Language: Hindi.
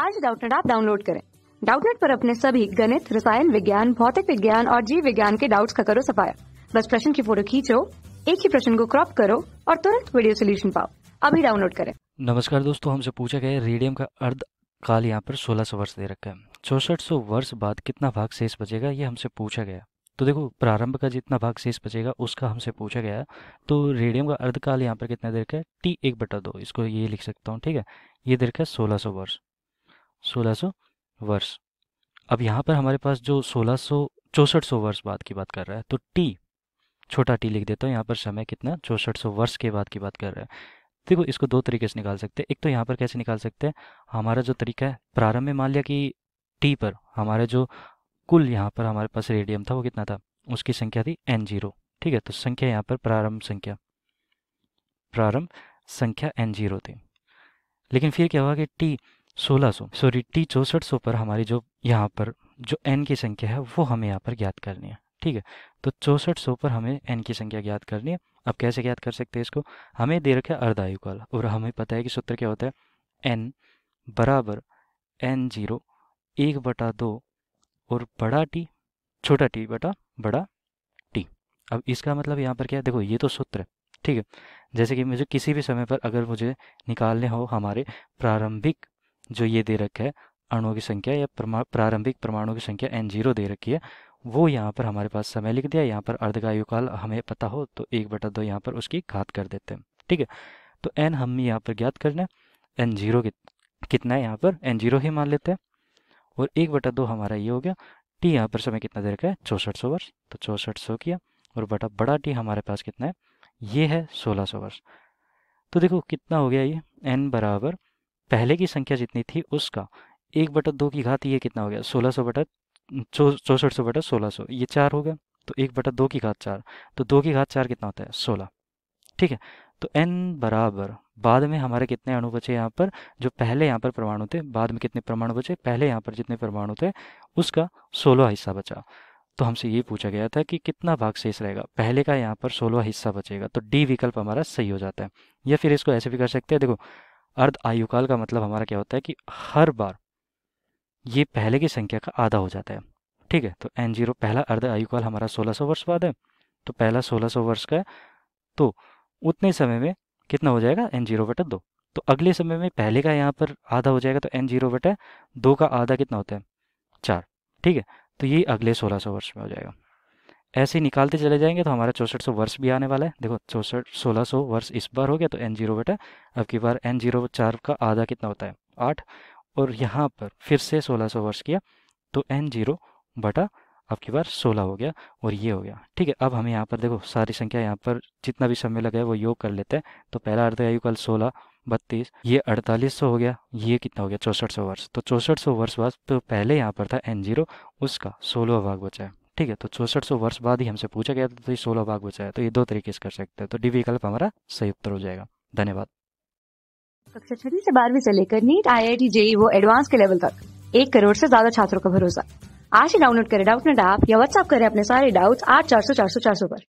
आज डाउटनेट आप डाउनलोड करें डाउटनेट पर अपने सभी गणित रसायन विज्ञान भौतिक विज्ञान और जीव विज्ञान के डाउट्स का करो सफाया बस प्रश्न की फोटो खींचो एक ही प्रश्न को क्रॉप करो और तुरंत वीडियो सोल्यूशन पाओ अभी डाउनलोड करें नमस्कार दोस्तों हमसे पूछा गया रेडियम का अर्ध काल यहाँ पर 1600 वर्ष दे रखा है चौसठ सौ वर्ष बाद कितना भाग शेष बचेगा ये हमसे पूछा गया तो देखो प्रारंभ का जितना भाग शेष बचेगा उसका हमसे पूछा गया तो रेडियम का अर्धकाल यहाँ पर कितना देर का है टी एक बटा दो इसको ये लिख सकता हूँ ठीक है ये देर का सोलह सौ वर्ष सोलह वर्ष अब यहाँ पर हमारे पास जो सोलह सौ चौसठ सौ वर्ष बाद की बात कर रहा है तो टी छोटा टी लिख देता हूँ यहाँ पर समय कितना चौंसठ सौ वर्ष के बाद की बात कर रहा है देखो इसको दो तरीके से निकाल सकते हैं एक तो यहाँ पर कैसे निकाल सकते हैं हमारा जो तरीका है प्रारंभ में मान लिया कि टी पर हमारे जो कुल यहाँ पर हमारे पास रेडियम था वो कितना था उसकी संख्या थी एन जीरो ठीक है तो संख्या यहाँ पर प्रारंभ संख्या प्रारंभ संख्या एन जीरो थी लेकिन फिर क्या हुआ कि टी सोलह सौ सॉरी टी चौसठ सौ पर हमारी जो यहाँ पर जो एन की संख्या है वो हमें यहाँ पर ज्ञात करनी है ठीक है तो चौसठ सौ पर हमें एन की संख्या ज्ञात करनी है अब कैसे ज्ञात कर सकते हैं इसको हमें दे रखा है अर्धायु काल और हमें पता है कि सूत्र क्या होता है एन बराबर एन जीरो एक बटा दो और बड़ा टी छोटा टी बटा बड़ा टी अब इसका मतलब यहाँ पर क्या है देखो ये तो सूत्र है ठीक है जैसे कि मुझे किसी भी समय पर अगर मुझे निकालने हो हमारे प्रारंभिक जो ये दे रखा है अणुओं की संख्या या प्रमा, प्रारंभिक परमाणुओं की संख्या एन जीरो दे रखी है वो यहाँ पर हमारे पास समय लिख दिया यहाँ पर अर्धगायु काल हमें पता हो तो एक बटा दो यहाँ पर उसकी घात कर देते हैं ठीक है तो एन हम यहाँ पर ज्ञात करना है एन जीरो कितना है यहाँ पर एन जीरो ही मान लेते हैं और एक बटा दो हमारा ये हो गया टी यहाँ पर समय कितना दे रखा है चौंसठ सौ वर्ष तो चौंसठ सौ किया और बटा बड़ा टी हमारे पास कितना है ये है सोलह सौ वर्ष तो देखो कितना हो गया ये एन बराबर पहले की संख्या जितनी थी उसका एक बटा दो की घात ये कितना हो गया सोलह सौ बटा चौसठ सौ बटा सोलह सौ ये चार हो गया तो एक बटा दो की घात चार तो दो की घात चार कितना होता है सोलह ठीक है तो एन बराबर बाद में हमारे कितने अणु बचे यहाँ पर जो पहले यहाँ पर परमाणु थे बाद में कितने परमाणु बचे पहले यहाँ पर जितने परमाणु थे उसका सोलह हिस्सा बचा तो हमसे ये पूछा गया था कि कितना भाग शेष रहेगा पहले का यहाँ पर सोलह हिस्सा बचेगा तो डी विकल्प हमारा सही हो जाता है या फिर इसको ऐसे भी कर सकते हैं देखो अर्ध आयुकाल का मतलब हमारा क्या होता है कि हर बार ये पहले की संख्या का आधा हो जाता है ठीक है तो एन जीरो पहला अर्ध आयुकाल हमारा 1600 वर्ष बाद है तो पहला 1600 वर्ष का है तो उतने समय में कितना हो जाएगा एन जीरो बटा दो तो अगले समय में पहले का यहाँ पर आधा हो जाएगा तो एन जीरो बटा दो का आधा कितना होता है चार ठीक है तो ये अगले 1600 वर्ष में हो जाएगा ऐसे ही निकालते चले जाएंगे तो हमारा चौंसठ सौ वर्ष भी आने वाला है देखो चौंसठ सोलह सौ वर्ष इस बार हो गया तो एन जीरो बेटा अब की बार एन जीरो चार का आधा कितना होता है आठ और यहाँ पर फिर से सोलह सौ वर्ष किया तो एन जीरो बटा अब की बार सोलह हो गया और ये हो गया ठीक है अब हमें यहाँ पर देखो सारी संख्या यहाँ पर जितना भी समय लगा है वो योग कर लेते हैं तो पहला कल सोलह बत्तीस ये अड़तालीस सौ हो गया ये कितना हो गया चौंसठ सौ वर्ष तो चौंसठ सौ वर्ष बाद तो पहले यहाँ पर था एन जीरो उसका सोलह भाग बचा है ठीक है तो चौसठ सौ वर्ष बाद ही हमसे पूछा गया था तो ये सोलह भाग बचा है तो ये दो तरीके से कर सकते हैं तो डी विकल्प हमारा सही उत्तर हो जाएगा धन्यवाद कक्षा छठी से बारहवीं से लेकर NEET I I T JEE वो एडवांस के लेवल तक एक करोड़ से ज्यादा छात्रों का भरोसा आज ही डाउनलोड करें डाउट नेट ऐप या व्हाट्सअप करें अपने सारे डाउट्स आठ चार सौ चार सौ चार सौ पर